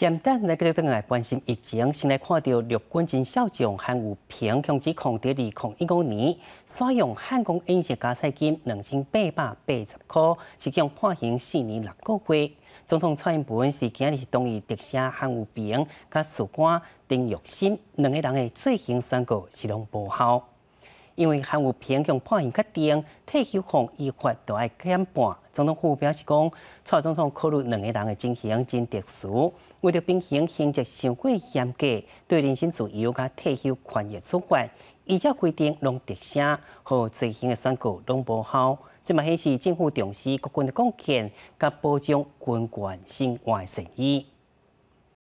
简单，你个等下关心疫情，先来看到陆军前少将韩武平控制空地二零一五年，使用汉光隐形加赛金两千八百八十块，是将判刑四年六个月。总统蔡英文是今日是同意特赦韩武平甲署官丁玉新两个人的罪行宣告，是拢无效。因为含有偏穷判刑较重，退休后依法都要减半。总统府表示讲，蔡总统考虑两个人的情形真特殊，为了平衡性质，稍过严格对人身自由甲退休权益处罚，而且规定拢特赦和罪行的宣告拢无效。这嘛显示政府重视国军的贡献，甲保障军官身外善意。